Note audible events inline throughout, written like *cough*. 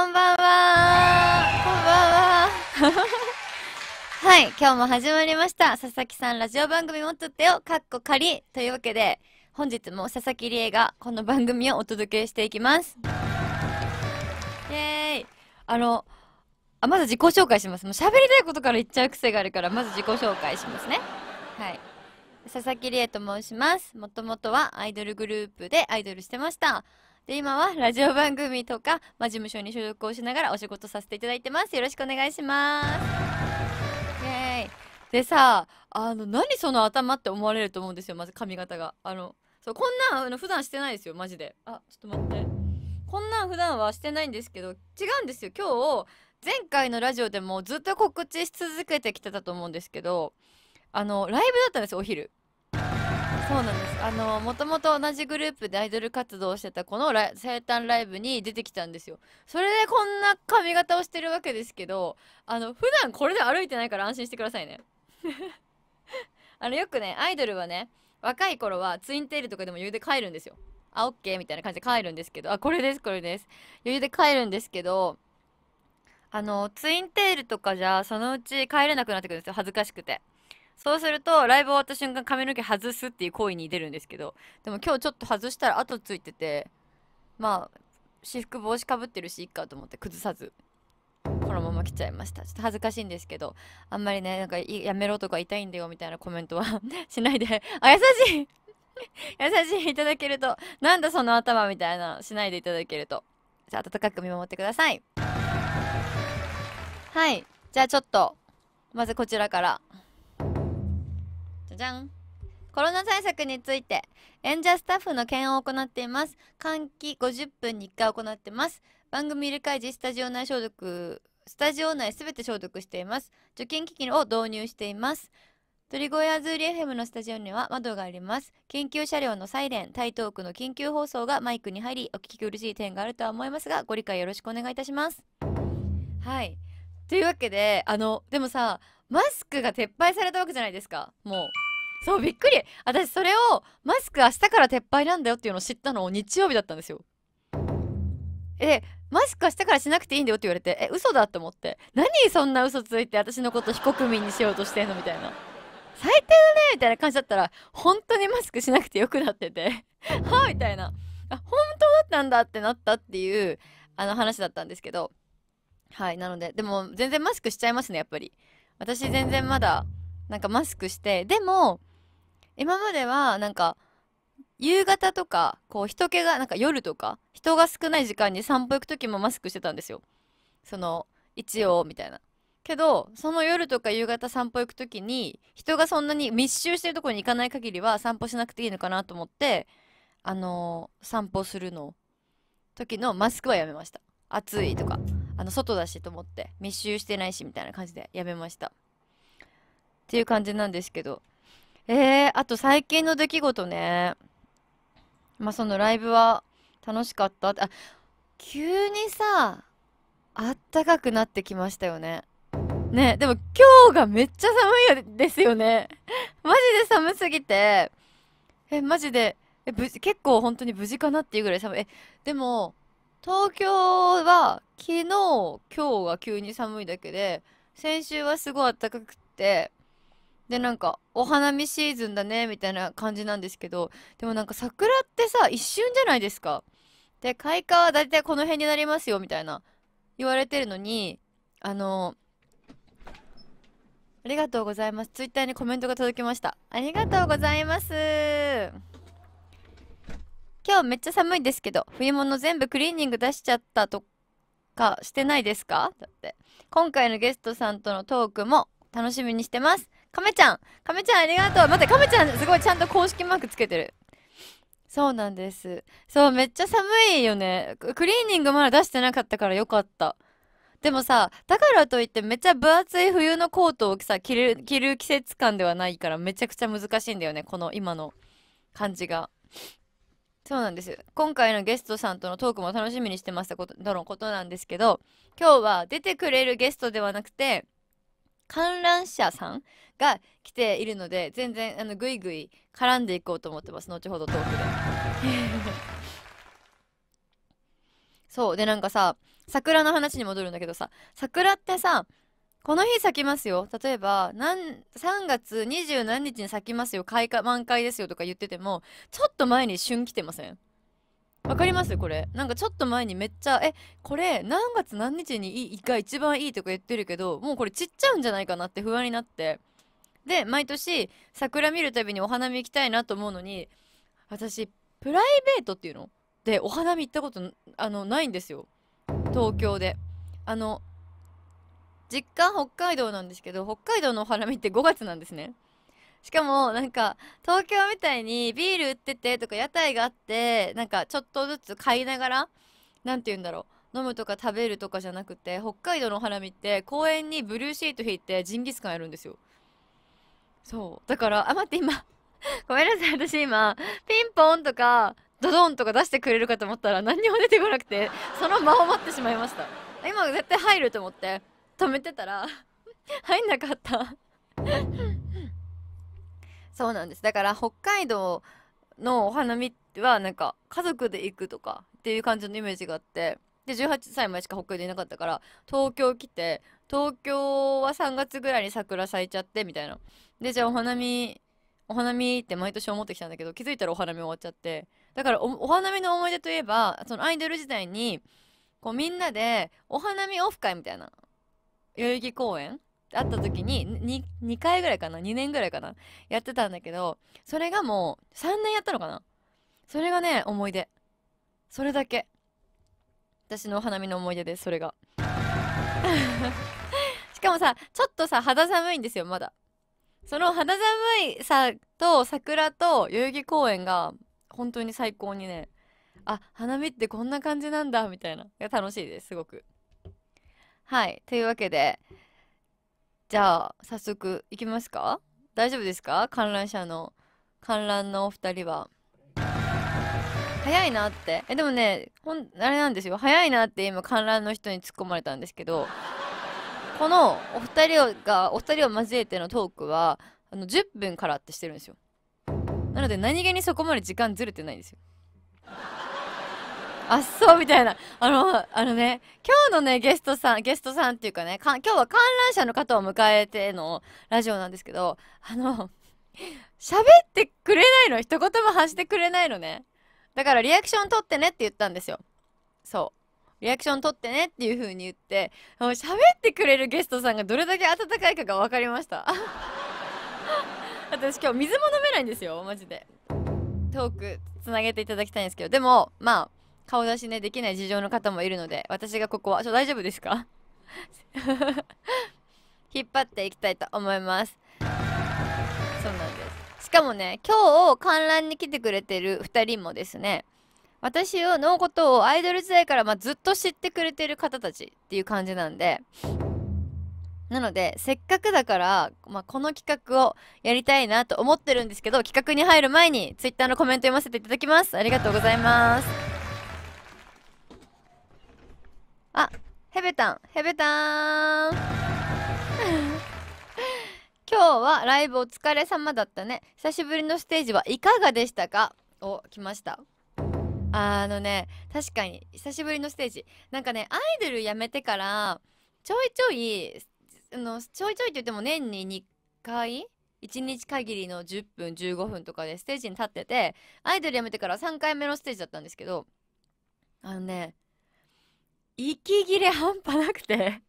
こんばんは。こんばんは。はい、今日も始まりました。佐々木さんラジオ番組もっとってよ、かっこ仮。というわけで、本日も佐々木理恵がこの番組をお届けしていきます。イェーイ。あの、あまず自己紹介します。もう喋りたいことから言っちゃう癖があるから、まず自己紹介しますね。はい。佐々木理恵と申します。もともとはアイドルグループでアイドルしてました。で今はラジオ番組とか、まあ、事務所に所属をしながらお仕事させていただいてますよろしくお願いしますイエーイでさあの何その頭って思われると思うんですよまず髪型があのそうこんなん普段してないですよマジであちょっと待ってこんなん普段はしてないんですけど違うんですよ今日前回のラジオでもずっと告知し続けてきてたと思うんですけどあのライブだったんですよお昼そうなんですあのもともと同じグループでアイドル活動をしてたこの生誕ライブに出てきたんですよそれでこんな髪型をしてるわけですけどあの普段これで歩いてないから安心してくださいね *laughs* あのよくねアイドルはね若い頃はツインテールとかでも余裕で帰るんですよあオッケーみたいな感じで帰るんですけどあこれですこれです余裕で帰るんですけどあのツインテールとかじゃそのうち帰れなくなってくるんですよ恥ずかしくてそうするとライブ終わった瞬間髪の毛外すっていう行為に出るんですけどでも今日ちょっと外したら後ついててまあ私服帽子かぶってるしいっかと思って崩さずこのまま来ちゃいましたちょっと恥ずかしいんですけどあんまりねなんかやめろとか痛いんだよみたいなコメントは *laughs* しないであ優しい *laughs* 優しいいただけるとなんだその頭みたいなしないでいただけるとじゃあ温かく見守ってくださいはいじゃあちょっとまずこちらからじゃんコロナ対策について演者スタッフの検温を行っています換気50分に1回行ってます番組入れ替え時スタジオ内消毒スタジオ内すべて消毒しています除菌機器を導入しています鳥越アズーリ FM のスタジオには窓があります緊急車両のサイレン台東区の緊急放送がマイクに入りお聞き苦しい点があるとは思いますがご理解よろしくお願いいたしますはいというわけであのでもさマスクが撤廃されたわけじゃないですかもうそうびっくり私それをマスク明日から撤廃なんだよっていうのを知ったのを日曜日だったんですよえマスク明日からしなくていいんだよって言われてえ嘘だと思って何そんな嘘ついて私のこと非国民にしようとしてんのみたいな最低だねみたいな感じだったら本当にマスクしなくてよくなってて *laughs* はあみたいなあ本当だったんだってなったっていうあの話だったんですけどはいなのででも全然マスクしちゃいますねやっぱり私全然まだなんかマスクしてでも今まではなんか夕方とかこう人気がなんか夜とか人が少ない時間に散歩行く時もマスクしてたんですよその一応みたいなけどその夜とか夕方散歩行く時に人がそんなに密集してるところに行かない限りは散歩しなくていいのかなと思ってあのー、散歩するの時のマスクはやめました暑いとかあの外だしと思って密集してないしみたいな感じでやめましたっていう感じなんですけどえー、あと最近の出来事ね。まあ、そのライブは楽しかった。あ、急にさ、あったかくなってきましたよね。ね、でも今日がめっちゃ寒いですよね。マジで寒すぎて。え、マジで、え、無事、結構本当に無事かなっていうぐらい寒い。え、でも、東京は昨日、今日が急に寒いだけで、先週はすごい暖かくて、でなんかお花見シーズンだねみたいな感じなんですけどでもなんか桜ってさ一瞬じゃないですかで開花は大体この辺になりますよみたいな言われてるのにあのありがとうございますツイッターにコメントが届きましたありがとうございます今日めっちゃ寒いですけど冬物全部クリーニング出しちゃったとかしてないですかだって今回のゲストさんとのトークも楽しみにしてます亀ちゃん亀ちゃんありがとう待って亀ちゃんすごいちゃんと公式マークつけてるそうなんですそうめっちゃ寒いよねクリーニングまだ出してなかったからよかったでもさだからといってめっちゃ分厚い冬のコートをさ着る着る季節感ではないからめちゃくちゃ難しいんだよねこの今の感じがそうなんです今回のゲストさんとのトークも楽しみにしてましたこととのことなんですけど今日は出てくれるゲストではなくて観覧車さんが来ているので全然あのぐいぐい絡んでいこうと思ってます後ほどトークで *laughs* そうでなんかさ桜の話に戻るんだけどさ桜ってさこの日咲きますよ例えば何3月二十何日に咲きますよ開花満開ですよとか言っててもちょっと前に旬来てませんわかりますこれなんかちょっと前にめっちゃえこれ何月何日にいいが一番いいとか言ってるけどもうこれちっちゃうんじゃないかなって不安になってで毎年桜見るたびにお花見行きたいなと思うのに私プライベートっていうのでお花見行ったことあのないんですよ東京であの実家北海道なんですけど北海道のお花見って5月なんですねしかもなんか東京みたいにビール売っててとか屋台があってなんかちょっとずつ買いながら何て言うんだろう飲むとか食べるとかじゃなくて北海道のお花見って公園にブルーシート引いてジンギスカンやるんですよそう。だから、あ、待って、今 *laughs* ごめんなさい、私今、ピンポンとか、ドドンとか出してくれるかと思ったら何にも出てこなくて、その間を待ってしまいました。今絶対入ると思って、止めてたら入んなかった *laughs* そうなんです。だから、北海道のお花見は、なんか、家族で行くとかっていう感じのイメージがあって、で18歳までしか北海道いなかったから東京来て東京は3月ぐらいに桜咲いちゃってみたいなで、じゃあお花見、お花見って毎年思ってきたんだけど、気づいたらお花見終わっちゃって、だからお花見の思い出といえば、そのアイドル時代に、こうみんなでお花見オフ会みたいな、代々木公園あった時に 2, 2回ぐらいかな2年ぐらいかなやってたんだけどそれがもう3年やったのかなそれがね思い出それだけ私のお花見の思い出ですそれが *laughs* しかもさちょっとさ肌寒いんですよまだその肌寒いさと桜と代々木公園が本当に最高にねあ花見ってこんな感じなんだみたいな楽しいですすごくはいというわけでじゃあ早速いきますか大丈夫ですか観覧車の観覧のお二人は早いなってえでもねほんあれなんですよ早いなって今観覧の人に突っ込まれたんですけどこのお二人がお二人を交えてのトークはあの10分からってしてるんですよなので何気にそこまで時間ずれてないんですよ *laughs* あっそうみたいなあのあのね今日のねゲストさんゲストさんっていうかね今日は観覧車の方を迎えてのラジオなんですけどあの喋ってくれないの一言も発してくれないのねだからリアクション取ってねって言ったんですよそうリアクション取ってねっていう風に言って喋ってくれるゲストさんがどれだけ温かいかが分かりました *laughs* 私今日水も飲めないんですよマジでトークつなげていただきたいんですけどでもまあ顔出しねできない事情の方もいるので私がここはちょ大丈夫ですか *laughs* 引っ張っていきたいと思いますそうなんですしかもね今日観覧に来てくれてる2人もですね私をのことをアイドル時代からまあずっと知ってくれてる方たちっていう感じなんでなのでせっかくだから、まあ、この企画をやりたいなと思ってるんですけど企画に入る前に Twitter のコメント読ませていただきますありがとうございますあヘベタンヘベタン *laughs* 今日はライブお疲れ様だったね久しぶりのステージはいかがでしたかお来ましたあのね、確かに、久しぶりのステージ。なんかね、アイドル辞めてから、ちょいちょい、あの、ちょいちょいって言っても年に2回1日限りの10分15分とかでステージに立っててアイドルやめてから3回目のステージだったんですけどあのね息切れ半端なくて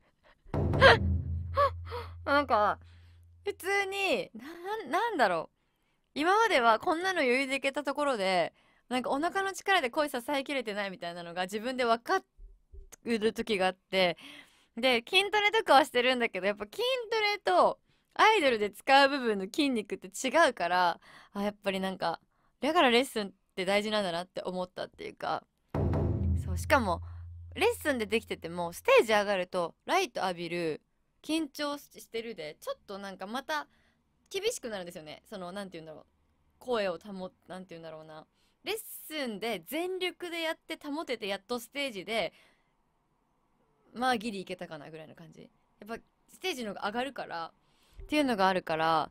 *laughs* なんか普通にななんだろう今まではこんなの余裕でいけたところでなんかお腹の力で声支えきれてないみたいなのが自分で分かる時があってで筋トレとかはしてるんだけどやっぱ筋トレとアイドルで使う部分の筋肉って違うからあやっぱりなんかだからレッスンって大事なんだなって思ったっていうかそうしかもレッスンでできててもステージ上がるとライト浴びる緊張してるでちょっとなんかまた厳しくなるんですよねその何て言うんだろう声を保っ何て言うんだろうなレッスンで全力でやって保ててやっとステージでまあギリいけたかなぐらいの感じやっぱステージの方が上がるからっていうのがあるから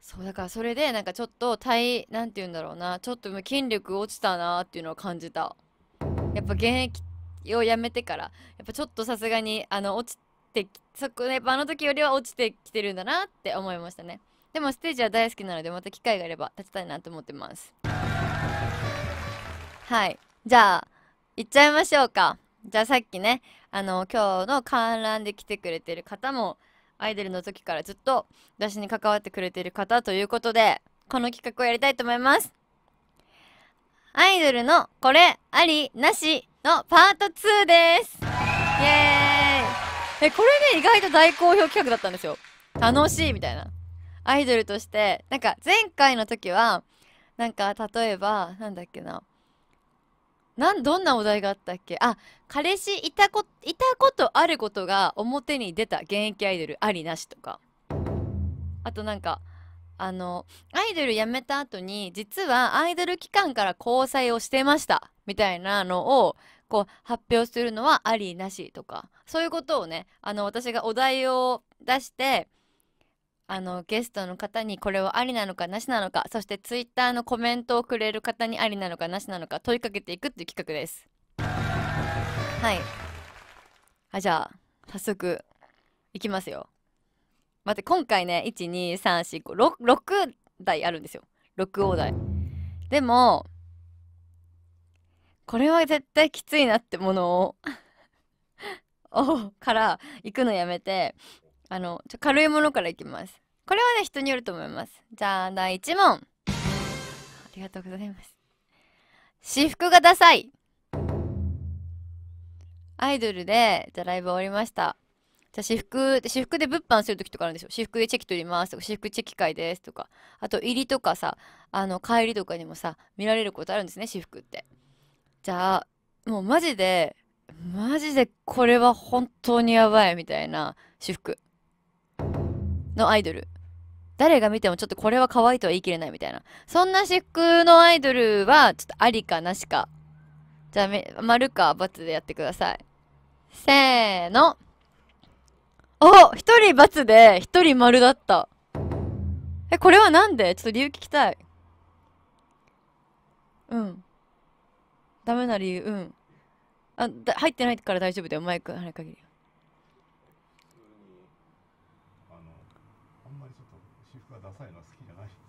そうだからそれでなんかちょっと体なんて言うんだろうなちょっと筋力落ちたなっていうのを感じたやっぱ現役をやめてからやっぱちょっとさすがにあの落ちてそこねあの時よりは落ちてきてるんだなって思いましたねでもステージは大好きなのでまた機会があれば立ちたいなと思ってますはいじゃあ行っちゃいましょうかじゃあさっきねあの今日の観覧で来てくれてる方もアイドルの時からずっと私に関わってくれてる方ということでこの企画をやりたいと思いますアイドルのこれありなしのパート2ですイエーイえこれね意外と大好評企画だったんですよ楽しいみたいなアイドルとしてなんか前回の時はなんか、例えば、何だっけな。なん、どんなお題があったっけあ、彼氏いたこ、いたことあることが表に出た現役アイドルありなしとか。あとなんか、あの、アイドル辞めた後に、実はアイドル期間から交際をしてました。みたいなのを、こう、発表するのはありなしとか。そういうことをね、あの、私がお題を出して、あのゲストの方にこれはありなのかなしなのかそしてツイッターのコメントをくれる方にありなのかなしなのか問いかけていくっていう企画ですはいあじゃあ早速いきますよ待って今回ね12346台あるんですよ6大台でもこれは絶対きついなってものを *laughs* から行くのやめてあの、ちょ軽いものからいきます。これはね、人によると思います。じゃあ、第1問。ありがとうございます。私服がダサい。アイドルで、じゃあライブ終わりました。じゃあ私服、私服で物販するときとかあるんですよ。私服でチェキ取りますとか、私服チェキ会ですとか。あと、入りとかさ、あの、帰りとかにもさ、見られることあるんですね、私服って。じゃあ、もうマジで、マジでこれは本当にやばいみたいな私服。のアイドル。誰が見てもちょっとこれは可愛いとは言い切れないみたいな。そんな私服のアイドルは、ちょっとありかなしか。じゃあめ、丸か×でやってください。せーの。お一人×で、一人丸だった。え、これはなんでちょっと理由聞きたい。うん。ダメな理由、うん。あ、入ってないから大丈夫だよ。マイクあれ限り。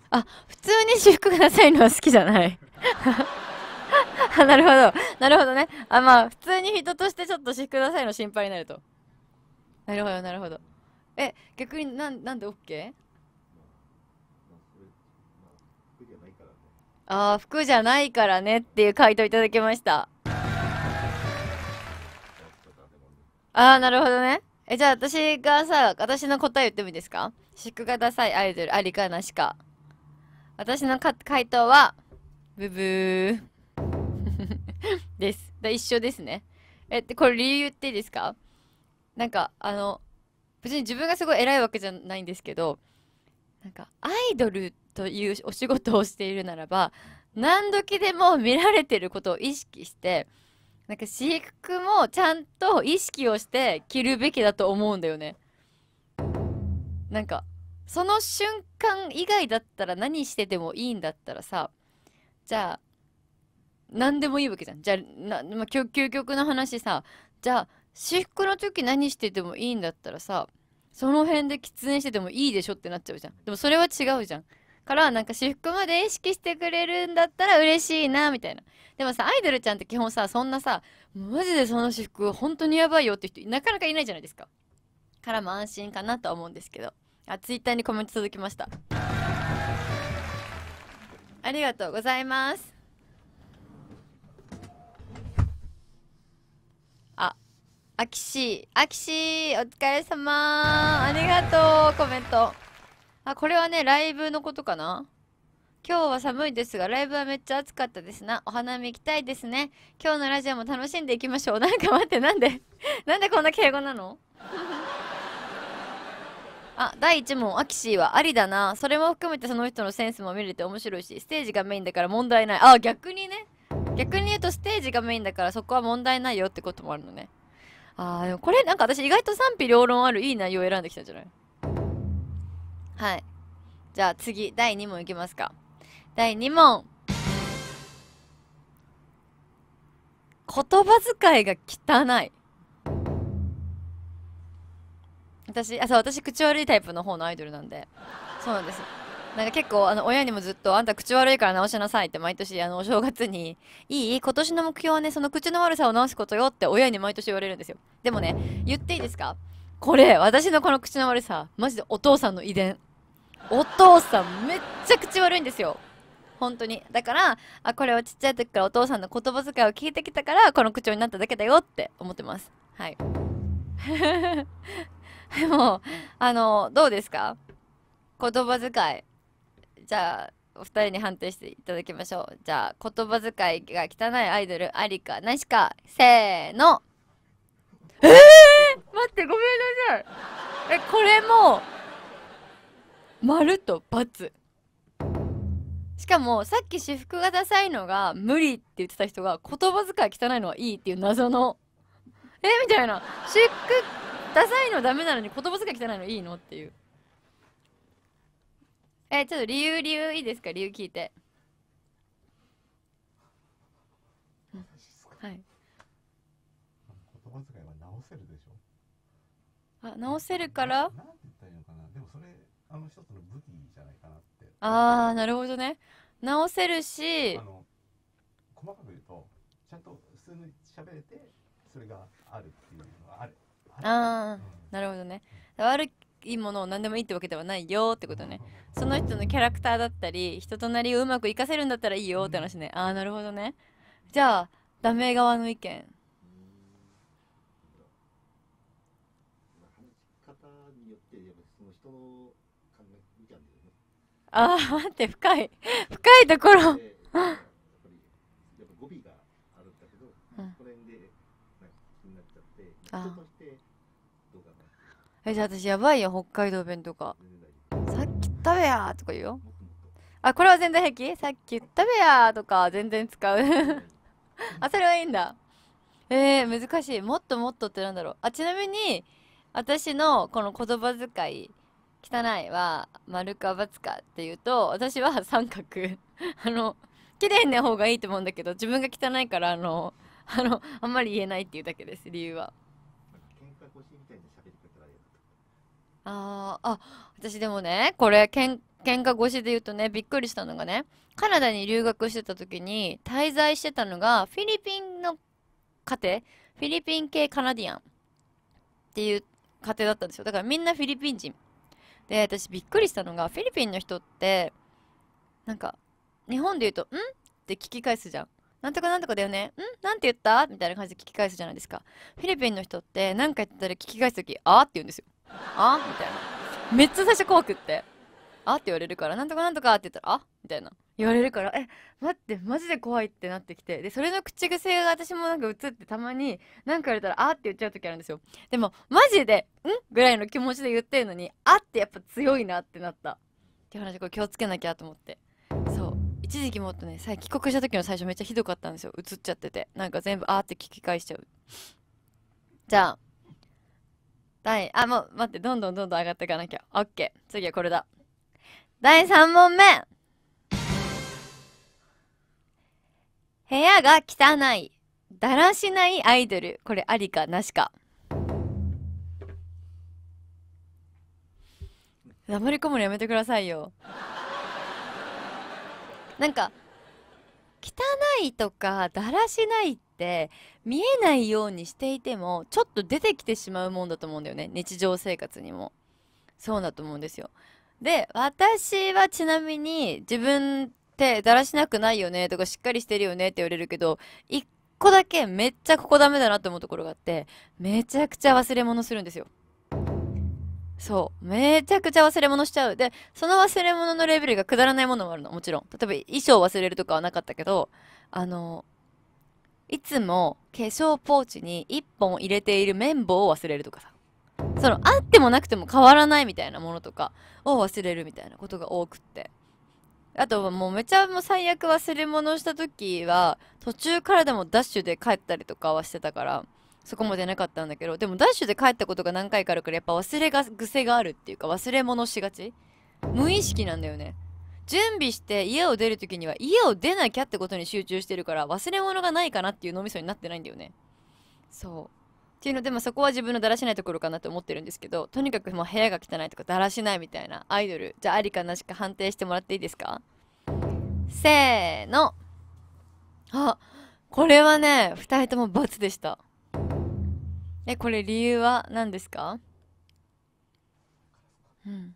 あ普通に私服なさいのは好きじゃない *laughs* なるほどなるほどねあまあ普通に人としてちょっと私服ださいの心配になるとなるほどなるほどえ逆になんなんで OK? ああ服じゃないからねっていう回答いただきましたああなるほどねえじゃあ私がさ私の答え言ってもいいですか私服がダサいアイドルありかなしか私の回答は、ブブー *laughs* です。一緒ですね。え、て、これ理由言っていいですかなんか、あの、別に自分がすごい偉いわけじゃないんですけど、なんか、アイドルというお仕事をしているならば、何時でも見られてることを意識して、なんか私服もちゃんと意識をして着るべきだと思うんだよね。なんか、その瞬間以外だったら何しててもいいんだったらさじゃあ何でもいいわけじゃんじゃあな、まあ、究極の話さじゃあ私服の時何しててもいいんだったらさその辺で喫煙しててもいいでしょってなっちゃうじゃんでもそれは違うじゃんからなんか私服まで意識してくれるんだったら嬉しいなみたいなでもさアイドルちゃんって基本さそんなさマジでその私服本当にやばいよって人なかなかいないじゃないですかからも安心かなとは思うんですけどあツイッターにコメント届きましたありがとうございますああきしあきしお疲れ様ありがとうコメントあこれはねライブのことかな今日は寒いですがライブはめっちゃ暑かったですなお花見行きたいですね今日のラジオも楽しんでいきましょうなんか待ってなんで *laughs* なんでこんな敬語なのあ、第1問、アキシーはありだな。それも含めてその人のセンスも見れて面白いし、ステージがメインだから問題ない。あ、逆にね。逆に言うとステージがメインだからそこは問題ないよってこともあるのね。あでもこれなんか私意外と賛否両論あるいい内容を選んできたんじゃないはい。じゃあ次、第2問いきますか。第2問。言葉遣いが汚い。私あそう私口悪いタイプの方のアイドルなんでそうなんですなんか結構あの親にもずっと「あんた口悪いから直しなさい」って毎年あのお正月に「いい今年の目標はねその口の悪さを直すことよ」って親に毎年言われるんですよでもね言っていいですかこれ私のこの口の悪さマジでお父さんの遺伝お父さんめっちゃ口悪いんですよ本当にだからあこれはちっちゃい時からお父さんの言葉遣いを聞いてきたからこの口調になっただけだよって思ってますはいでも、あの、どうですか言葉遣い。じゃあ、お二人に判定していただきましょう。じゃあ、言葉遣いが汚いアイドル、ありか、なしか、せーの。ええー、待って、ごめんなさい。え、これも、丸と×。しかもさっき私服がダサいのが無理って言ってた人が言葉遣い汚いのはいいっていう謎のえみたいな私服ダサいのダメなのに言葉遣い汚いのいいのっていうえちょっと理由理由いいですか理由聞いてはい言葉遣いは直せるでしょあ直せるからでもそれあの一つの武器じゃないかなってああなるほどね直せるし細かく言うとちゃんと普通に喋れてそれがああなるほどね悪いものを何でもいいってわけではないよってことねその人のキャラクターだったり人となりをうまく活かせるんだったらいいよって話ねああなるほどねじゃあダメ側の意見ああ待って深い深いところあうん、え、じゃあ私やばいよ、北海道弁とか。さっき言ったべやとか言うよ。あ、これは全然平気さっき言ったべやとか全然使う *laughs* あ、それはいいんだ。えー、難しい。もっともっとってなんだろう。あ、ちなみに、私のこの言葉遣い、汚いは丸か×かっていうと、私は三角。*laughs* あの、綺麗な方がいいと思うんだけど、自分が汚いから、あの、あの、あんまり言えないっていうだけです、理由は。ああ、あ、私でもね、これ、けん、喧嘩越しで言うとね、びっくりしたのがね、カナダに留学してた時に滞在してたのが、フィリピンの家庭、フィリピン系カナディアンっていう家庭だったんですよ。だからみんなフィリピン人。で、私びっくりしたのが、フィリピンの人って、なんか、日本で言うと、んって聞き返すじゃん。なんとかなんとかだよね。んなんて言ったみたいな感じで聞き返すじゃないですか。フィリピンの人って、何か言ったら聞き返す時、あーって言うんですよ。あみたいな。めっちゃ最初怖くって。あって言われるから、なんとかなんとかって言ったら、あみたいな。言われるから、え、待って、マジで怖いってなってきて。で、それの口癖が私もなんか映ってたまに、なんか言われたら、あって言っちゃう時あるんですよ。でも、マジで、んぐらいの気持ちで言ってるのに、あってやっぱ強いなってなった。って話、これ気をつけなきゃと思って。そう。一時期もっとね、さ帰国した時の最初めっちゃひどかったんですよ。映っちゃってて。なんか全部、あって聞き返しちゃう。じゃあ、第あもう待ってどんどんどんどん上がっていかなきゃオッケー次はこれだ第3問目部屋が汚いだらしないアイドルこれありかなしか黙り込むのやめてくださいよなんか汚いとかだらしないってって見えないようにしていてもちょっと出てきてしまうもんだと思うんだよね日常生活にもそうだと思うんですよで私はちなみに自分ってだらしなくないよねとかしっかりしてるよねって言われるけど一個だけめっちゃここダメだなって思うところがあってめちゃくちゃ忘れ物するんですよそう。めちゃくちゃ忘れ物しちゃう。で、その忘れ物のレベルがくだらないものもあるの、もちろん。例えば、衣装忘れるとかはなかったけど、あの、いつも化粧ポーチに1本入れている綿棒を忘れるとかさそのあってもなくても変わらないみたいなものとかを忘れるみたいなことが多くってあともうめちゃもう最悪忘れ物した時は途中からでもダッシュで帰ったりとかはしてたからそこまでなかったんだけどでもダッシュで帰ったことが何回かあるからやっぱ忘れが癖があるっていうか忘れ物しがち無意識なんだよね準備して家を出る時には家を出なきゃってことに集中してるから忘れ物がないかなっていう脳みそになってないんだよねそうっていうので、もそこは自分のだらしないところかなと思ってるんですけどとにかくもう部屋が汚いとかだらしないみたいなアイドルじゃあありかなしか判定してもらっていいですかせーのあこれはね2人とも×でしたえこれ理由は何ですかうん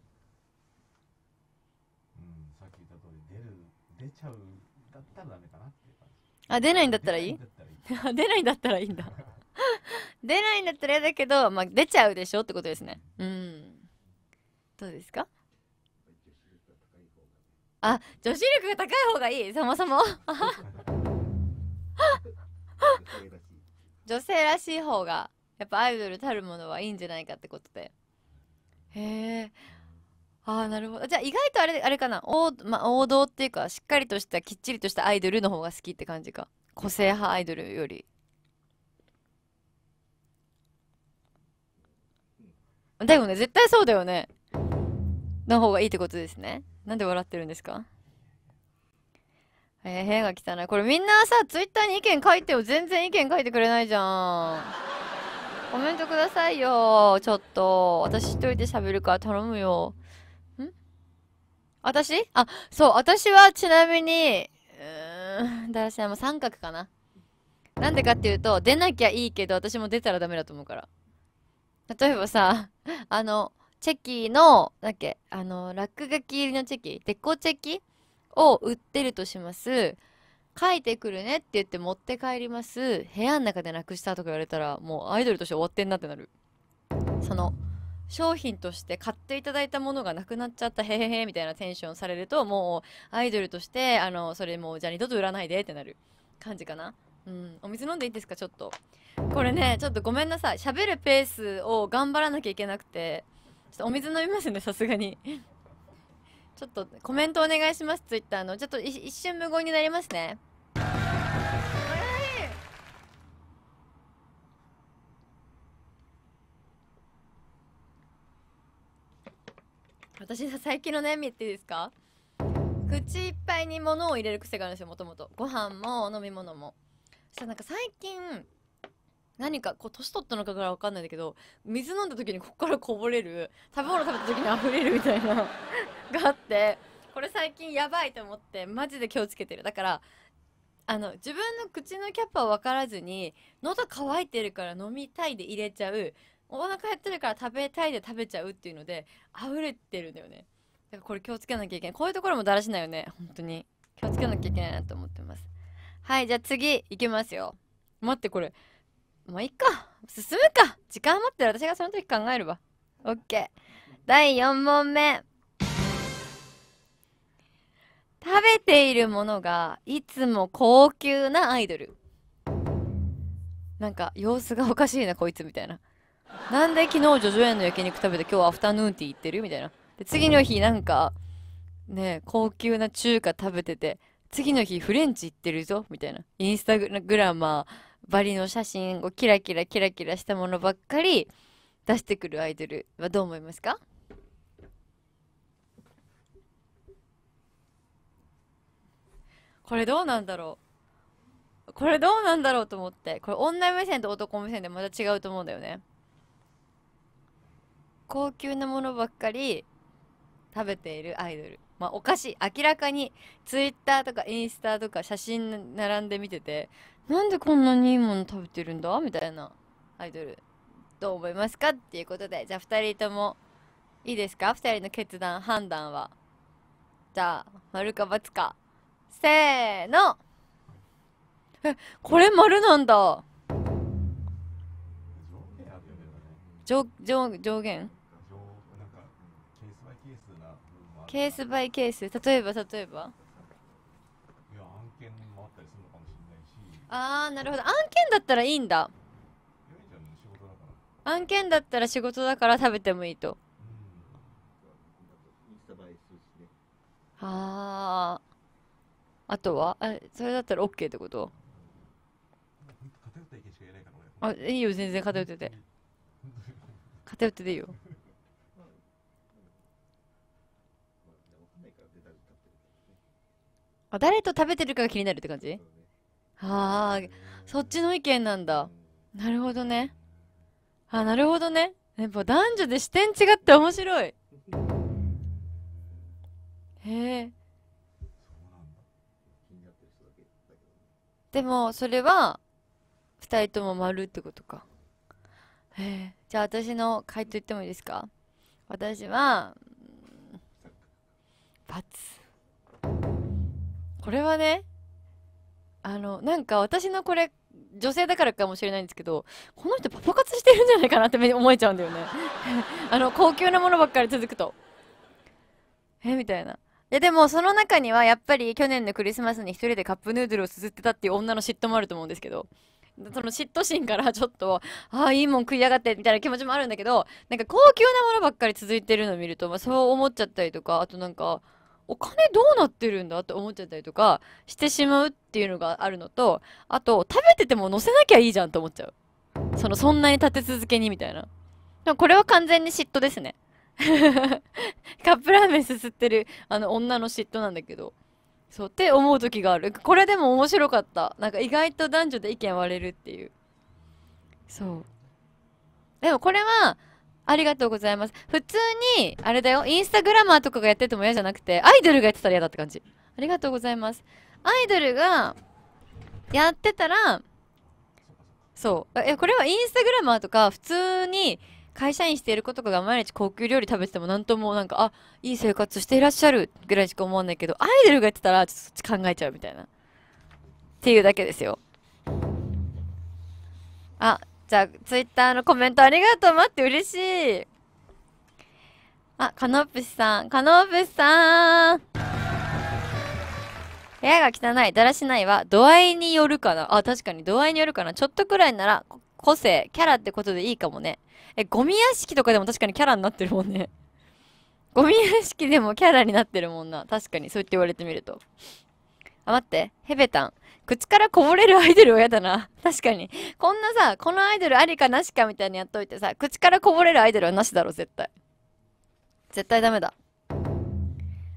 あ出ないんだったらいい *laughs* 出ないんだったらいいんだ *laughs* 出ないんだったら嫌だけど、まあ、出ちゃうでしょってことですねうんどうですかあ女子力が高い方がいいそもそも女性らしい方がやっぱアイドルたるものはいいんじゃないかってことでへえああ、なるほど。じゃあ意外とあれ、あれかな。王、まあ、王道っていうか、しっかりとした、きっちりとしたアイドルの方が好きって感じか。個性派アイドルより。だよね、絶対そうだよね。の方がいいってことですね。なんで笑ってるんですかえー、部屋が汚い。これみんなさ、ツイッターに意見書いてよ。全然意見書いてくれないじゃん。コメントくださいよ。ちょっと。私一人で喋るから頼むよ。私あ、そう、私はちなみに、うーん、男性もう三角かな。なんでかっていうと、出なきゃいいけど、私も出たらダメだと思うから。例えばさ、あの、チェキの、だっけ、あの、落書き入りのチェキ、デコチェキを売ってるとします。書いてくるねって言って持って帰ります。部屋の中でなくしたとか言われたら、もうアイドルとして終わってんなってなる。その、商品として買っていただいたものがなくなっちゃったへへへみたいなテンションされるともうアイドルとしてあのそれもうじゃあ二度と売らないでってなる感じかなうんお水飲んでいいですかちょっとこれねちょっとごめんなさい喋るペースを頑張らなきゃいけなくてちょっとお水飲みますねさすがにちょっとコメントお願いしますツイッターのちょっと一瞬無言になりますね私の最近の悩みっていいですか口いっぱいに物を入れる癖があるんですよもともとご飯も飲み物もそしたらなんか最近何かこう年取ったのかから分かんないんだけど水飲んだ時にここからこぼれる食べ物食べた時に溢れるみたいな *laughs* があってこれ最近やばいと思ってマジで気をつけてるだからあの自分の口のキャパは分からずに喉乾いてるから飲みたいで入れちゃうお腹減ってるから食べたいで食べちゃうっていうので溢れてるんだよねだからこれ気をつけなきゃいけないこういうところもだらしないよね本当に気をつけなきゃいけないなと思ってますはいじゃあ次いきますよ待ってこれもういっか進むか時間余ってる私がその時考えるわ OK 第4問目食べているものがいつも高級なアイドルなんか様子がおかしいなこいつみたいななんで昨日ジョジョ園の焼肉食べて今日アフタヌーンティー行ってるみたいな。で、次の日なんか、ね、高級な中華食べてて、次の日フレンチ行ってるぞみたいな。インスタグラマーバリの写真をキラキラキラキラしたものばっかり出してくるアイドルはどう思いますかこれどうなんだろうこれどうなんだろうと思ってこれ女目線と男目線でまた違うと思うんだよね高級なものばっかり食べているアイドルまあおかしい明らかに Twitter とかインスタとか写真並んで見ててなんでこんなにいいもの食べてるんだみたいなアイドルどう思いますかっていうことでじゃあ2人ともいいですか2人の決断判断はじゃあ丸か×かせーのえこれ丸なんだ上上上限ケースバイケース例えば例えばいや案件もあったりするのかもしれないしああなるほど案件だったらいいんだ案件だったら仕事だから食べてもいいと、うんあああとはあそれだったら OK ってことあいいよ全然偏ってて偏ってていいよあ誰と食べてるかが気になるって感じああ、そっちの意見なんだ。なるほどね。あ、なるほどね。やっぱ男女で視点違って面白い。へえ。でも、それは、二人とも丸ってことか。へえ。じゃあ私の回答言ってもいいですか私は、×。これはね、あの、なんか私のこれ、女性だからかもしれないんですけど、この人パパ活してるんじゃないかなって思えちゃうんだよね。*laughs* あの、高級なものばっかり続くと。えみたいな。いやでもその中にはやっぱり去年のクリスマスに一人でカップヌードルをすすってたっていう女の嫉妬もあると思うんですけど、その嫉妬心からちょっと、ああ、いいもん食いやがってみたいな気持ちもあるんだけど、なんか高級なものばっかり続いてるのを見ると、まあ、そう思っちゃったりとか、あとなんか、お金どうなってるんだって思っちゃったりとかしてしまうっていうのがあるのとあと食べてても乗せなきゃいいじゃんと思っちゃうそのそんなに立て続けにみたいなでもこれは完全に嫉妬ですね *laughs* カップラーメンすすってるあの女の嫉妬なんだけどそうって思う時があるこれでも面白かったなんか意外と男女で意見割れるっていうそうでもこれはありがとうございます。普通に、あれだよ、インスタグラマーとかがやってても嫌じゃなくて、アイドルがやってたら嫌だって感じ。ありがとうございます。アイドルが、やってたら、そう。え、これはインスタグラマーとか、普通に、会社員している子とかが毎日高級料理食べてても何ともなんか、あ、いい生活していらっしゃるぐらいしか思わないけど、アイドルがやってたら、ちょっとそっち考えちゃうみたいな。っていうだけですよ。あ、じゃあ、ツイッターのコメントありがとう。待って、嬉しい。あ、カノプシさん。カノプシさん。部屋が汚い、だらしないは度合いによるかな。あ、確かに度合いによるかな。ちょっとくらいなら個性、キャラってことでいいかもね。え、ゴミ屋敷とかでも確かにキャラになってるもんね。*laughs* ゴミ屋敷でもキャラになってるもんな。確かに、そうやって言われてみると。あ、待って。ヘベタン。口からこぼれるアイドルは嫌だな。*laughs* 確かに。こんなさ、このアイドルありかなしかみたいにやっといてさ、口からこぼれるアイドルはなしだろ、絶対。絶対ダメだ。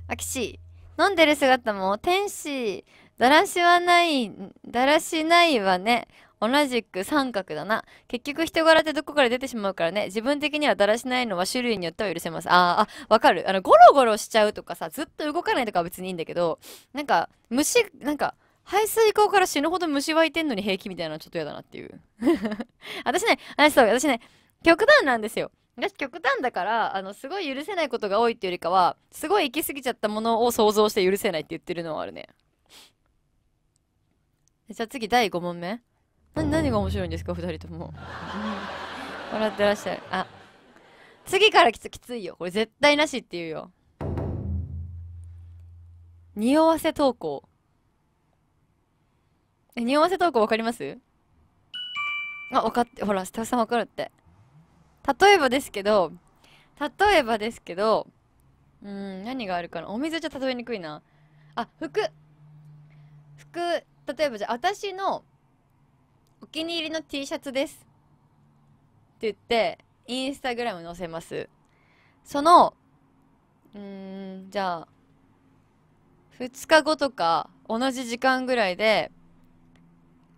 あきし、飲んでる姿も、天使、だらしはない、だらしないわね、同じく三角だな。結局人柄ってどこから出てしまうからね、自分的にはだらしないのは種類によっては許せます。ああ、わかる。あの、ゴロゴロしちゃうとかさ、ずっと動かないとかは別にいいんだけど、なんか、虫、なんか、排水口から死ぬほど虫湧いてんのに平気みたいなのちょっと嫌だなっていう *laughs* 私ね、あそう、私ね、極端なんですよ。私極端だから、あの、すごい許せないことが多いっていうよりかは、すごい行き過ぎちゃったものを想像して許せないって言ってるのはあるね。じゃあ次第5問目。な、何が面白いんですか、二人とも。*laughs* 笑ってらっしゃる。あ、次からきつきついよ。これ絶対なしって言うよ。匂わせ投稿。え、匂わせトークわかりますあ、わかって、ほら、スタッフさんわかるって。例えばですけど、例えばですけど、うん、何があるかな。お水じゃ例えにくいな。あ、服服、例えばじゃあ、私のお気に入りの T シャツです。って言って、インスタグラム載せます。その、うん、じゃあ、2日後とか、同じ時間ぐらいで、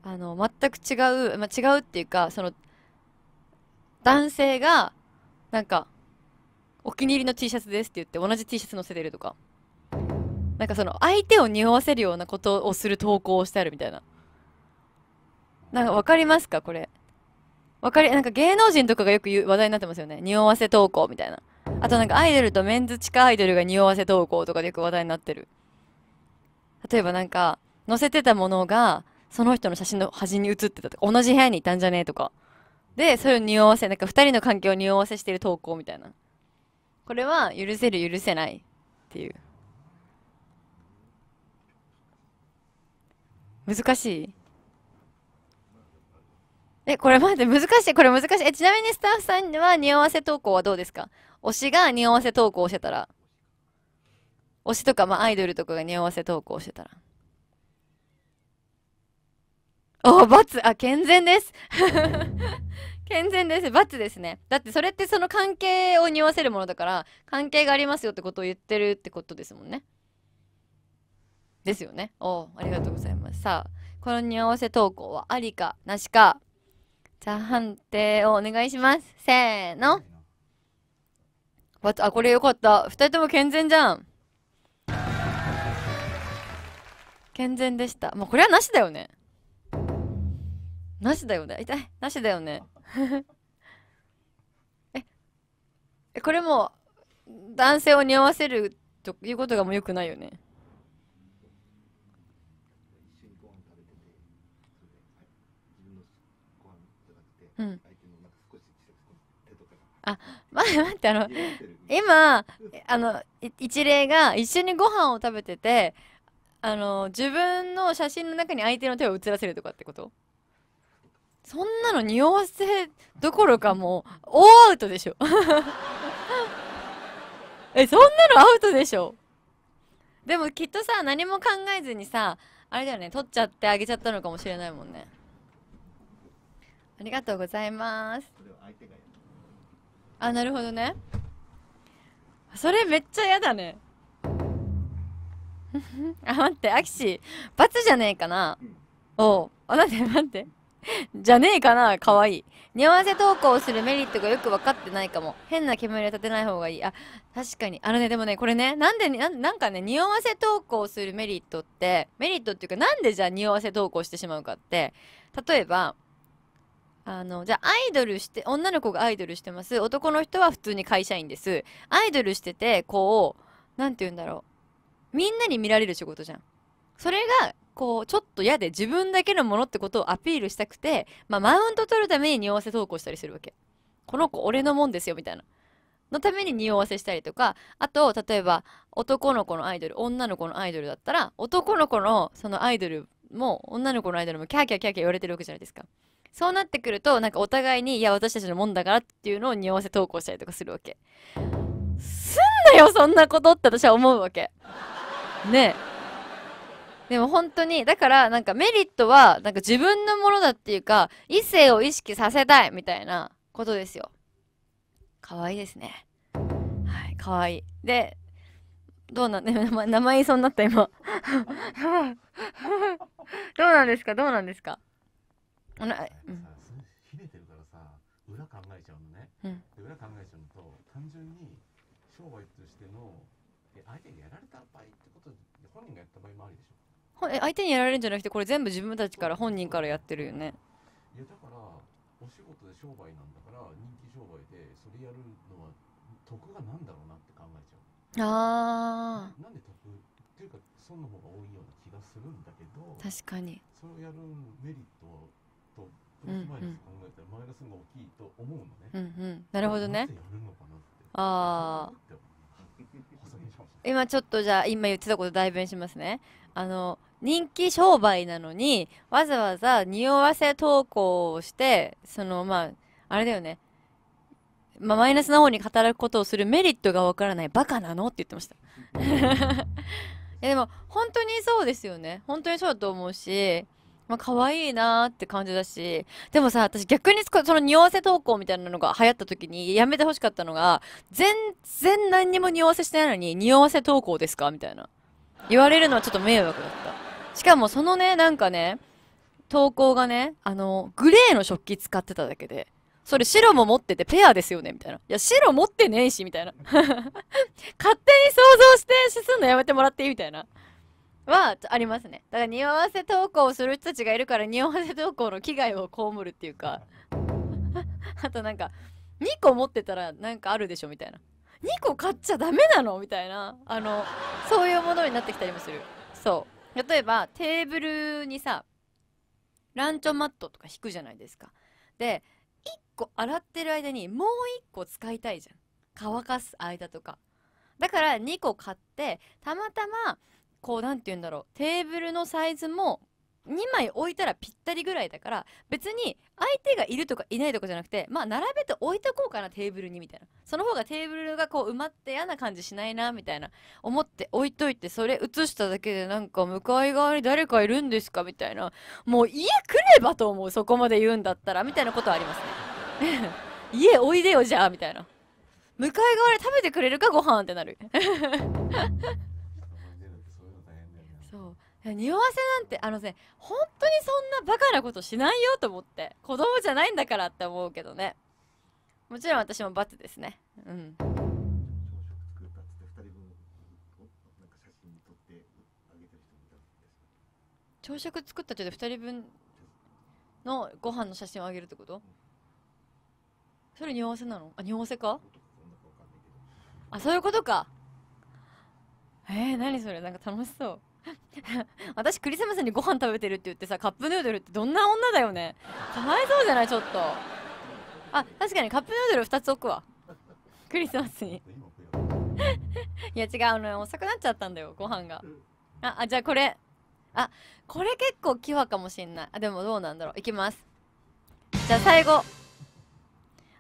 あの、全く違う、まあ、違うっていうか、その、男性が、なんか、お気に入りの T シャツですって言って同じ T シャツ載せてるとか。なんかその、相手を匂わせるようなことをする投稿をしてあるみたいな。なんかわかりますかこれ。わかり、なんか芸能人とかがよく話題になってますよね。匂わせ投稿みたいな。あとなんかアイドルとメンズ地下アイドルが匂わせ投稿とかでよく話題になってる。例えばなんか、載せてたものが、その人の写真の端に写ってたとか、同じ部屋にいたんじゃねえとか。で、それを匂わせ、なんか二人の関係を匂わせしてる投稿みたいな。これは許せる許せないっていう。難しいえ、これ待って、難しい、これ難しい。え、ちなみにスタッフさんには匂わせ投稿はどうですか推しが匂わせ投稿してたら。推しとか、まあ、アイドルとかが匂わせ投稿してたら。おバツあ健全です *laughs* 健全ですバツですねだってそれってその関係を匂わせるものだから関係がありますよってことを言ってるってことですもんねですよねおありがとうございますさあこの匂わせ投稿はありかなしかじゃあ判定をお願いしますせーのバツあこれよかった2人とも健全じゃん健全でしたもうこれはなしだよねなしだよね痛いなしだよね *laughs* えこれも男性を匂わせるということがもうよくないよねうん、あ、待って待って、あの、今、あの、一例が一緒にご飯を食べてて、あの、自分の写真の中に相手の手を写らせるとかってことそんなの匂わせどころかもう、大アウトでしょ。*laughs* え、そんなのアウトでしょ。でもきっとさ、何も考えずにさ、あれだよね、取っちゃってあげちゃったのかもしれないもんね。ありがとうございます。あ、なるほどね。それめっちゃ嫌だね。*laughs* あ、待って、アキシ、罰じゃねえかな。うん、おう。あ、待って、待って。*laughs* じゃねえかな、かわいい。に合わせ投稿するメリットがよく分かってないかも。変な煙立てない方がいい。あ、確かに。あのね、でもね、これね、なんでな、なんかね、匂合わせ投稿するメリットって、メリットっていうか、なんでじゃあ匂合わせ投稿してしまうかって、例えば、あの、じゃあアイドルして、女の子がアイドルしてます。男の人は普通に会社員です。アイドルしてて、こう、なんて言うんだろう。みんなに見られる仕事じゃん。それがこう、ちょっと嫌で自分だけのものってことをアピールしたくて、まあ、マウント取るために匂わせ投稿したりするわけ。この子俺のもんですよ、みたいな。のために匂わせしたりとか、あと、例えば、男の子のアイドル、女の子のアイドルだったら、男の子のそのアイドルも、女の子のアイドルもキャーキャーキャーキャー言われてるわけじゃないですか。そうなってくると、なんかお互いに、いや、私たちのもんだからっていうのを匂わせ投稿したりとかするわけ。すんなよ、そんなことって私は思うわけ。ねえ。でも本当に、だからなんかメリットはなんか自分のものだっていうか、異性を意識させたいみたいなことですよ。可愛いですね。はい、可愛いで、どうなんで、ね、*laughs* 名前言いそうになった今。どうなんですかどうなんですかあの、うん。ひねてるからさ、裏考えちゃうのね。う裏考えちゃうのと、単純に商売としての、相手にやられた場合ってことで、本人がやった場合もあるでしょ。相手にやられるんじゃなくてこれ全部自分たちから本人からやってるよねいやだからお仕事で商売なんだから人気商売でそれやるのは得がなんだろうなって考えちゃうああなんで得っていうか損の方が多いような気がするんだけど確かにそれをやるメリットとプラスマイナス考えたらマイナスが大きいと思うのね、うんうん、なるほどねああ今ちょっとじゃあ今言ってたこと代弁しますねあの人気商売なのにわざわざ匂わせ投稿をしてそのまああれだよね、まあ、マイナスな方に働くことをするメリットがわからないバカなのって言ってました *laughs* いやでも本当にそうですよね本当にそうだと思うしまあ、可愛いなーって感じだし、でもさ、私逆にその匂わせ投稿みたいなのが流行った時にやめてほしかったのが、全然何にも匂わせしてないのに、匂わせ投稿ですかみたいな。言われるのはちょっと迷惑だった。しかもそのね、なんかね、投稿がね、あの、グレーの食器使ってただけで、それ白も持っててペアですよねみたいな。いや、白持ってねえし、みたいな。*laughs* 勝手に想像して、しすんのやめてもらっていいみたいな。はありますねだから匂わせ投稿をする人たちがいるから匂わせ投稿の危害を被るっていうか *laughs* あとなんか2個持ってたらなんかあるでしょみたいな2個買っちゃダメなのみたいなあのそういうものになってきたりもするそう例えばテーブルにさランチョンマットとか引くじゃないですかで1個洗ってる間にもう1個使いたいじゃん乾かす間とかだから2個買ってたまたまこうなんて言うんだろうテーブルのサイズも2枚置いたらぴったりぐらいだから別に相手がいるとかいないとかじゃなくてまあ並べて置いとこうかなテーブルにみたいなその方がテーブルがこう埋まって嫌な感じしないなみたいな思って置いといてそれ移しただけでなんか向かい側に誰かいるんですかみたいなもう家来ればと思うそこまで言うんだったらみたいなことはありますね *laughs* 家おいでよじゃあみたいな向かい側で食べてくれるかご飯ってなる *laughs* 匂わせなんてあのね本当にそんなバカなことしないよと思って子供じゃないんだからって思うけどねもちろん私も罰ですねうん朝食作ったってで2人分のご飯の写真をあげるってことそれ匂わせなのあ匂わせかあそういうことかえー、何それなんか楽しそう私クリスマスにご飯食べてるって言ってさカップヌードルってどんな女だよねかわいそうじゃないちょっとあ確かにカップヌードル2つ置くわクリスマスにいや違うの、の遅くなっちゃったんだよご飯がああじゃあこれあこれ結構キワかもしんないあでもどうなんだろういきますじゃあ最後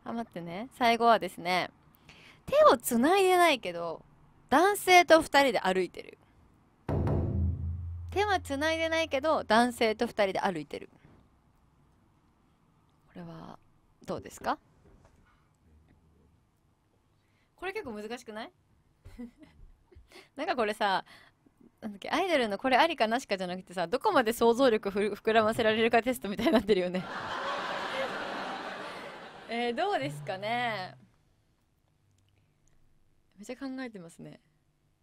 あ待ってね最後はですね手をつないでないけど男性と2人で歩いてる手はつないでないけど男性と2人で歩いてるこれはどうですかこれ結構難しくない *laughs* なんかこれさなんだっけアイドルのこれありかなしかじゃなくてさどこまで想像力ふ膨らませられるかテストみたいになってるよね *laughs* えどうですかねめっちゃ考えてますね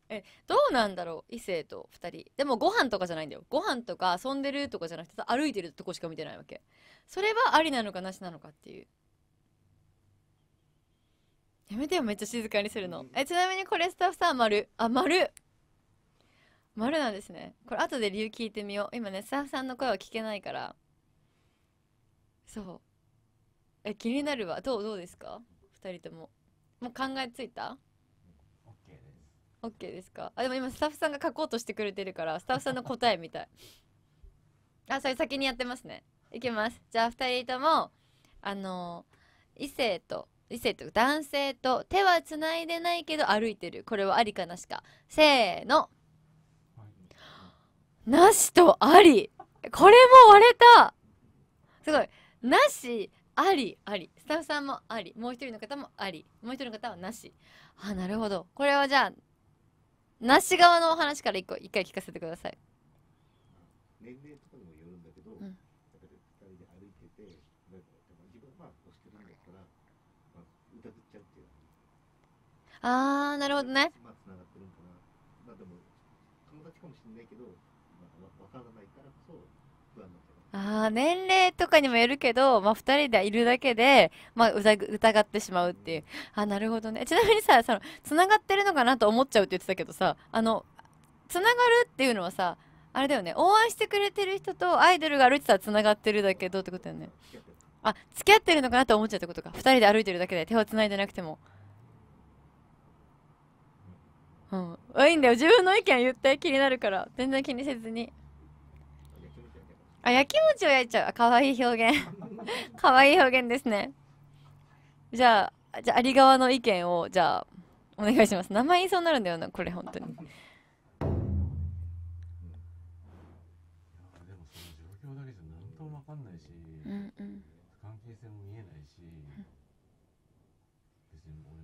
えどうなんだろう異性と2人でもご飯とかじゃないんだよご飯とか遊んでるとかじゃなくて歩いてるとこしか見てないわけそれはありなのかなしなのかっていうやめてよめっちゃ静かにするのえちなみにこれスタッフさん丸あ丸丸なんですねこれ後で理由聞いてみよう今ねスタッフさんの声は聞けないからそうえ気になるわどうどうですか2人とももう考えついたオッケーですかあでも今スタッフさんが書こうとしてくれてるからスタッフさんの答えみたい *laughs* あそれ先にやってますねいきますじゃあ2人ともあの異性と異性と男性と手はつないでないけど歩いてるこれはありかなしかせーの、なしとありこれも割れたすごいなしありありスタッフさんもありもう一人の方もありもう一人の方はなしあなるほどこれはじゃあなし側のお話から一個一回聞かせてください年齢とかにもよるんだけど、うん、だ2人で歩いてて自分はんだったら、まあ、歌っちゃうっていうああなるほどねああ、年齢とかにもよるけど、まあ、二人でいるだけで、まあ、うざぐ疑ってしまうっていう。あ、なるほどね。ちなみにさ、その、つながってるのかなと思っちゃうって言ってたけどさ、あの、つながるっていうのはさ、あれだよね。応援してくれてる人とアイドルが歩いてたらつながってるだけどってことだよね。あ、付き合ってるのかなと思っちゃうってことか。二人で歩いてるだけで、手をつないでなくても。うん。いいんだよ。自分の意見言って気になるから。全然気にせずに。あ、焼き餅を焼いちゃう。かわいい表現。かわいい表現ですね。じゃあ、じゃあ、有川の意見を、じゃあ、お願いします。名前言いそうになるんだよな、これ、本当に。うんうん、関係性も見えないし、別に俺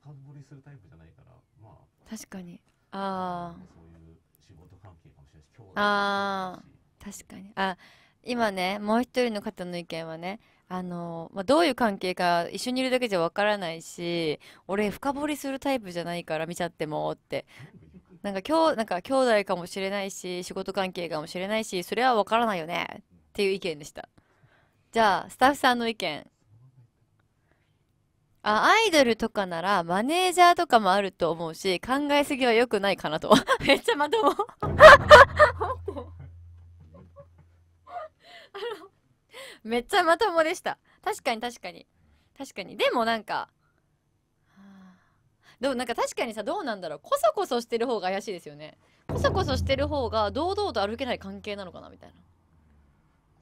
深掘りするタイプじゃないからまあ確かにああそういう仕事関係かもしれないし兄弟ああ確かに。あ、今ね、もう一人の方の意見はね、あの、まあ、どういう関係か一緒にいるだけじゃわからないし、俺深掘りするタイプじゃないから見ちゃってもって。なんか今日、なんか兄弟かもしれないし、仕事関係かもしれないし、それはわからないよねっていう意見でした。じゃあ、スタッフさんの意見。あ、アイドルとかならマネージャーとかもあると思うし、考えすぎは良くないかなと。*laughs* めっちゃまとも *laughs* めっちゃまともでした。確かに確かに。確かに。でもなんか、でもなんか確かにさ、どうなんだろう。こそこそしてる方が怪しいですよね。こそこそしてる方が堂々と歩けない関係なのかなみたいな。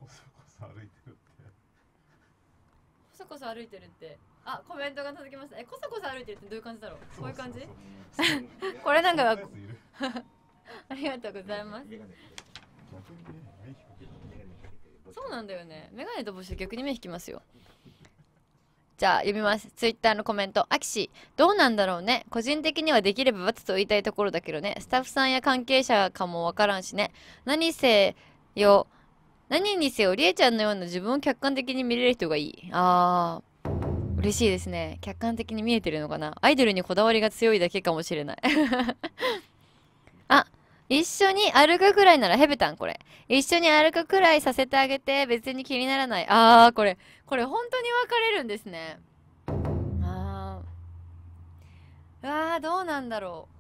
こそこそ歩いてるって。こそこそ歩いてるって。あ、コメントが届きました。え、こそこそ歩いてるってどういう感じだろう。こういう感じ。*laughs* これなんか。*laughs* ありがとうございます。そうなんだよねメガネと帽子逆に目引きますよじゃあ読みますツイッターのコメントあきしどうなんだろうね個人的にはできれば罰と言いたいところだけどねスタッフさんや関係者かもわからんしね何せよ何にせよりえちゃんのような自分を客観的に見れる人がいいあー嬉しいですね客観的に見えてるのかなアイドルにこだわりが強いだけかもしれない *laughs* あ一緒に歩くくらいなら、ヘベタンこれ。一緒に歩くくらいさせてあげて、別に気にならない。あー、これ、これ本当に分かれるんですね。あー。あー、どうなんだろう。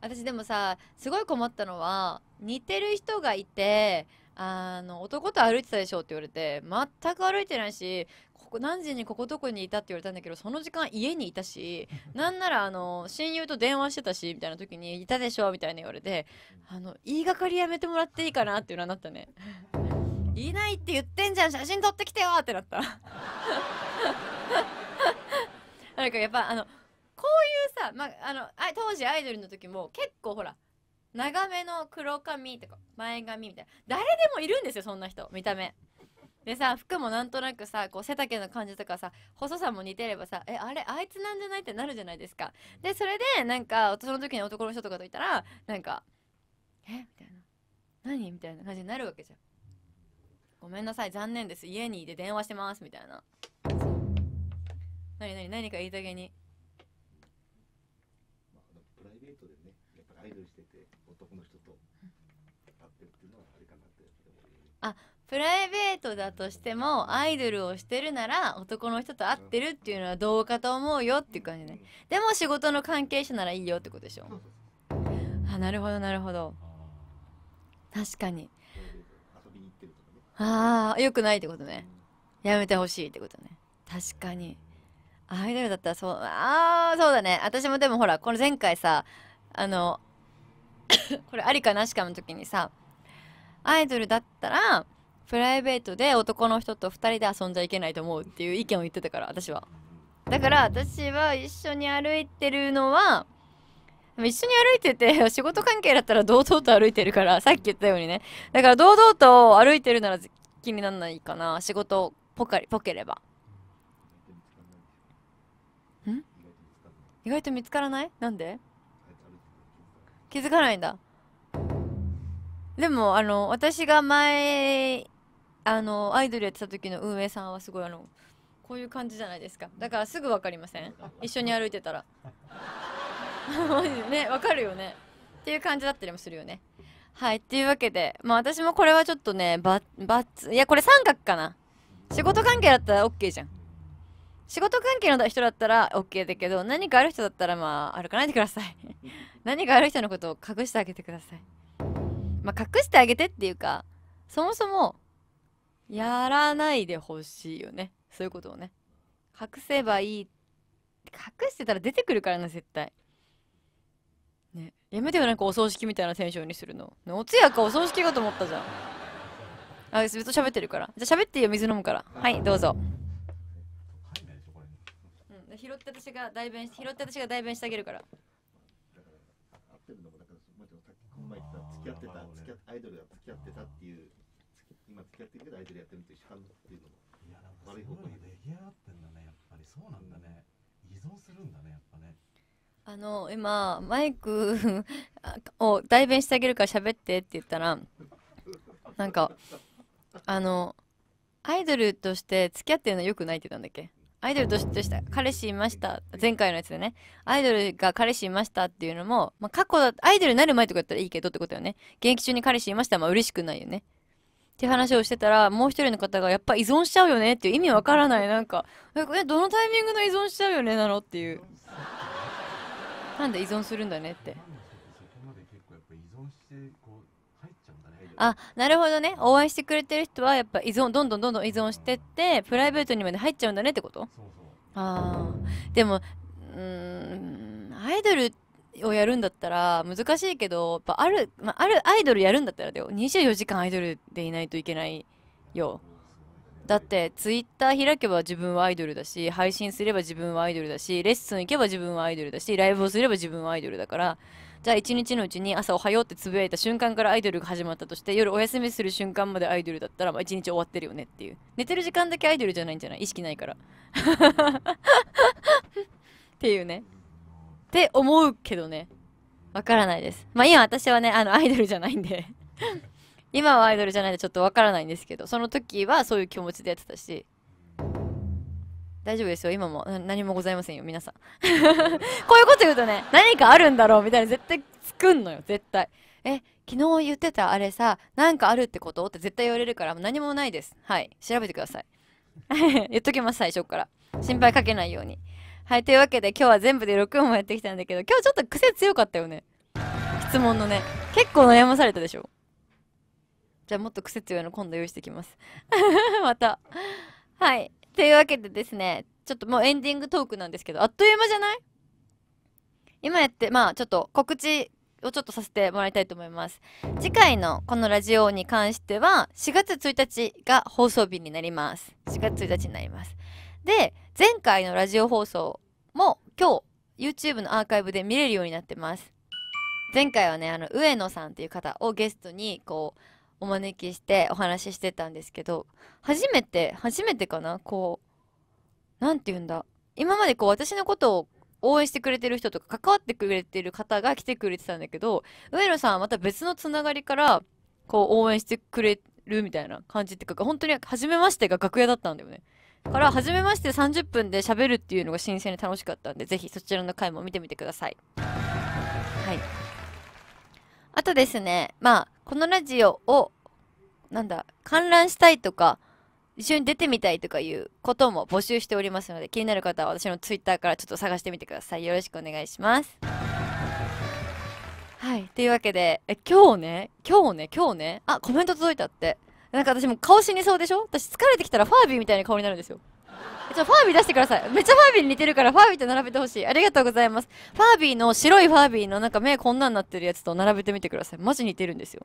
私でもさすごい困ったのは似てる人がいてあの男と歩いてたでしょって言われて全く歩いてないしここ何時にここどこにいたって言われたんだけどその時間家にいたしなんならあの親友と電話してたしみたいな時にいたでしょみたいな言われてあの言いがかりやめてもらっていいかなっていうのになったねいないって言ってんじゃん写真撮ってきてよってなった *laughs* なんかやっぱあのこういうさ、まあ、あ当時アイドルの時も結構ほら長めの黒髪とか前髪みたいな誰でもいるんですよそんな人見た目でさ服もなんとなくさこう背丈の感じとかさ細さも似てればさえあれあいつなんじゃないってなるじゃないですかでそれでなんかその時に男の人とかといたらなんか「えみたいな「何?」みたいな感じになるわけじゃん「ごめんなさい残念です家にいて電話してます」みたいな何何何か言いたげにプライベートでねやっぱアイドルしてて男の人と会ってるっていうのはあれかなってあプライベートだとしてもアイドルをしてるなら男の人と会ってるっていうのはどうかと思うよっていう感じねでも仕事の関係者ならいいよってことでしょあなるほどなるほど確かにああよくないってことねやめてほしいってことね確かにアイドルだったらそうああそうだね私もでもほらこの前回さあの *coughs* これありかなしかの時にさアイドルだったらプライベートで男の人と2人で遊んじゃいけないと思うっていう意見を言ってたから私はだから私は一緒に歩いてるのは一緒に歩いてて仕事関係だったら堂々と歩いてるからさっき言ったようにねだから堂々と歩いてるなら気にならないかな仕事ぽかりぽければん意外と見つからないなんで気づかないんだでもあの私が前あのアイドルやってた時の運営さんはすごいあのこういう感じじゃないですかだからすぐ分かりません一緒に歩いてたら *laughs* ね分かるよねっていう感じだったりもするよねはいっていうわけでまあ私もこれはちょっとねバツいやこれ三角かな仕事関係だったら OK じゃん仕事関係の人だったら OK だけど何かある人だったらまあ歩かないでください *laughs* 何かある人のことを隠してあげてくださいまあ隠してあげてっていうかそもそもやらないでほしいよねそういうことをね隠せばいい隠してたら出てくるからな絶対ねやめてよなんかお葬式みたいなテンションにするの、ね、お通夜かお葬式かと思ったじゃんあずっと喋ってるからじゃあ喋っていいよ水飲むからはいどうぞ、うん、拾って私が代弁拾って私が代弁してあげるから付き合ってた付き合ってアイドルが付き合ってたっていう今付き合ってるけど相手でやってるっていうのもいやなんかそういうの出来上がってんだねやっぱりそうなんだね、依存するんだねやっぱねあの今マイク *laughs* を代弁してあげるから喋ってって言ったらなんかあのアイドルとして付き合ってるのよくないって言ったんだっけアイドルとして彼氏いました前回のやつでねアイドルが彼氏いましたっていうのも、まあ、過去だアイドルになる前とかだったらいいけどってことよね現役中に彼氏いましたまあ嬉しくないよねって話をしてたら、もう一人の方が、やっぱ依存しちゃうよねっていう意味わからない、なんか、え、どのタイミングの依存しちゃうよねなのっていう。なんで依存するんだねって。あなるほどね応援してくれてる人はやっぱ依存どんどんどんどん依存してってプライベートにまで入っちゃうんだねってことああでもうんアイドルってをやるんだったら難しいけど、やっぱある、まあ、あるアイドルやるんだったらだよ。24時間アイドルでいないといけないよ。だってツイッター開けば自分はアイドルだし、配信すれば自分はアイドルだし、レッスン行けば自分はアイドルだし、ライブをすれば自分はアイドルだから、じゃあ一日のうちに朝おはようってつぶやいた瞬間からアイドルが始まったとして、夜お休みする瞬間までアイドルだったら、ま一日終わってるよねっていう。寝てる時間だけアイドルじゃないんじゃない意識ないから。*laughs* っていうね。って思うけどね。わからないです。まあ今私はね、あのアイドルじゃないんで *laughs* 今はアイドルじゃないんでちょっとわからないんですけど、その時はそういう気持ちでやってたし、大丈夫ですよ、今も。何もございませんよ、皆さん。*laughs* こういうこと言うとね、何かあるんだろうみたいな絶対作んのよ、絶対。え、昨日言ってたあれさ、なんかあるってことって絶対言われるから、もう何もないです。はい、調べてください。*laughs* 言っときます、最初から。心配かけないように。はい、というわけで今日は全部で6問やってきたんだけど、今日ちょっと癖強かったよね。質問のね。結構悩まされたでしょ。じゃあもっと癖強いの今度用意してきます。*laughs* また。はい。というわけでですね、ちょっともうエンディングトークなんですけど、あっという間じゃない今やって、まあちょっと告知をちょっとさせてもらいたいと思います。次回のこのラジオに関しては、4月1日が放送日になります。4月1日になります。で、前回のラジオ放送も今日 YouTube のアーカイブで見れるようになってます。前回はね、あの、上野さんっていう方をゲストにこう、お招きしてお話ししてたんですけど、初めて、初めてかなこう、何て言うんだ。今までこう私のことを応援してくれてる人とか関わってくれてる方が来てくれてたんだけど上野さんはまた別のつながりからこう応援してくれるみたいな感じっていうか本当に初めましてが楽屋だったんだよねから初めまして30分で喋るっていうのが新鮮で楽しかったんでぜひそちらの回も見てみてくださいはいあとですねまあこのラジオをなんだ観覧したいとか一緒に出てみたいとかいうことも募集しておりますので気になる方は私の twitter からちょっと探してみてくださいよろしくお願いしますはいというわけでえ今日ね今日ね今日ねあコメント届いたってなんか私も顔死にそうでしょ私疲れてきたらファービーみたいな顔になるんですよ。ちょ、ファービー出してください。めっちゃファービーに似てるから、ファービーと並べてほしい。ありがとうございます。ファービーの、白いファービーのなんか目こんなになってるやつと並べてみてください。マジ似てるんですよ。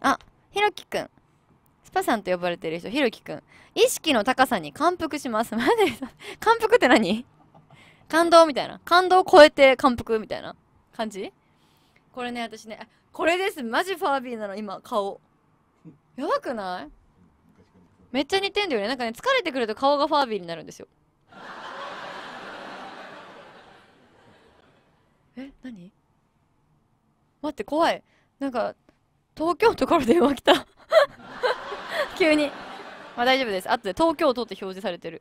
あ、ひろきくん。スパさんと呼ばれてる人、ひろきくん。意識の高さに感服します。マジで感服って何感動みたいな。感動を超えて感服みたいな感じこれね、私ね、これです。マジファービーなの、今、顔。やばくないめっちゃ似てんだよねなんかね疲れてくると顔がファービーになるんですよえ何待って怖いなんか東京都から電話来た *laughs* 急にまあ大丈夫です後で東京都って表示されてる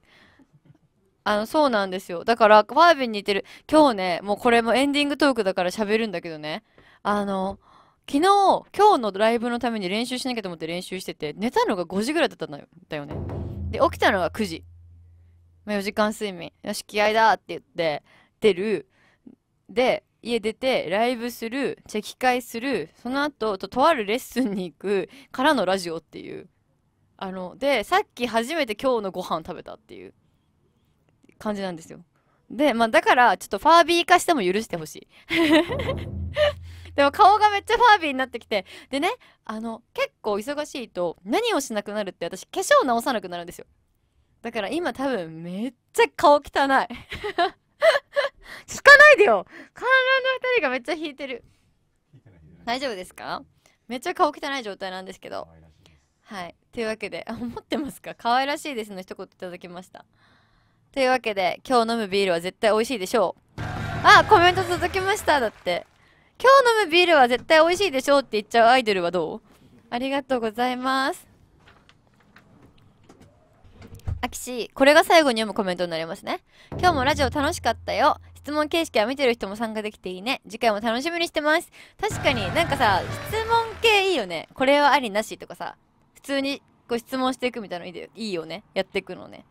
あのそうなんですよだからファービーに似てる今日ねもうこれもエンディングトークだから喋るんだけどねあの昨日、今日のライブのために練習しなきゃと思って練習してて、寝たのが5時ぐらいだったんだよね。で、起きたのが9時。まあ、4時間睡眠。よし、気合だって言って、出る。で、家出て、ライブする、チェキ会する、その後、と、とあるレッスンに行く、からのラジオっていう。あの、で、さっき初めて今日のご飯食べたっていう感じなんですよ。で、まあ、だから、ちょっとファービー化しても許してほしい。でも顔がめっちゃファービーになってきてでねあの結構忙しいと何をしなくなるって私化粧直さなくなるんですよだから今多分めっちゃ顔汚い *laughs* 聞かないでよ観覧の2人がめっちゃ引いてる大丈夫ですかめっちゃ顔汚い状態なんですけどはいというわけであ思ってますか可愛らしいですの一言いただきましたというわけで今日飲むビールは絶対美味しいでしょうあコメント届きましただって今日飲むビールは絶対美味しいでしょって言っちゃうアイドルはどうありがとうございます。あきし、これが最後に読むコメントになりますね。今日もラジオ楽しかったよ。質問形式は見てる人も参加できていいね。次回も楽しみにしてます。確かになんかさ、質問系いいよね。これはありなしとかさ、普通にこ質問していくみたいなのいいよね。やっていくのね。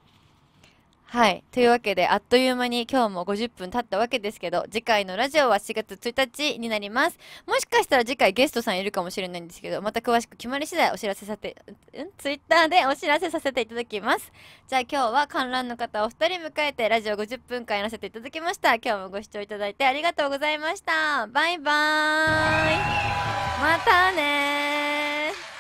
はい。というわけで、あっという間に今日も50分経ったわけですけど、次回のラジオは4月1日になります。もしかしたら次回ゲストさんいるかもしれないんですけど、また詳しく決まり次第お知らせさせ、んツイッターでお知らせさせていただきます。じゃあ今日は観覧の方お二人迎えてラジオ50分間やらせていただきました。今日もご視聴いただいてありがとうございました。バイバーイ。またね